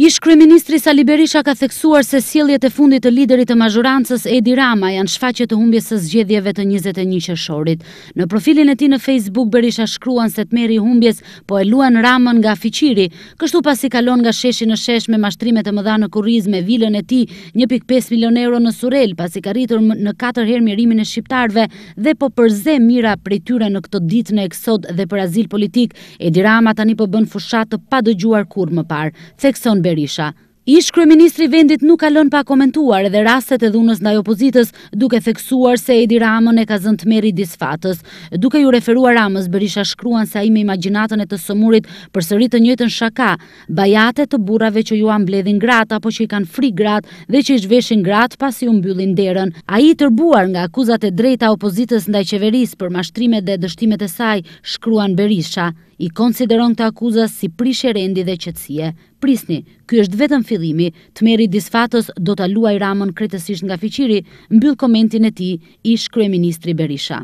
Ish kryeministri Sali Berisha ka theksuar se sjelljet e fundit të liderit të mazhurancës Edi Rama janë shfaqje të humbjes së zgjedhjeve të 21 qershorit. Në profilin e tij në Facebook Berisha shkruan se të meri humbjes po e luan Ramën nga fiqiri, kështu pasi kalon nga sheshi në shesh me mashtrime të mëdha në kurriz me vilën e tij 1.5 milion euro në Surel, pasi ka rritur në 4 herë mirimin e shqiptarëve dhe po përze mira prej tyre në këtë ditë në eksod dhe për azil politik, Edi Rama tani po bën fushat të dëgjuar kurrë më par. Thekson Berisha. Ish kryeministri vendit nuk ka lënë pa komentuar edhe rastet e dhunës ndaj opozitës, duke theksuar se Edi Ramën e ka zënë tmerrit disfatës. Duke ju referuar Ramës, Berisha shkruan se ai me imagjinatën e të somurit përsëri të njëjtën shaka, bajate të burrave që anë bledhin gratë apo që i kanë fri gratë dhe që i zhveshin gratë pasi u mbyllin derën. Ai i tërbuar nga akuzat e drejta opozitës ndaj qeverisë për mashtrimet dhe dështimet e saj, shkruan Berisha, i konsideron të akuzë si prishje rendi dhe qetësie. Prisni, ky është vetëm fil fillimi, meri Disfatës do të luaj ramën kretësish nga fiqiri, mbyll komentin e ti ish kreministri Berisha.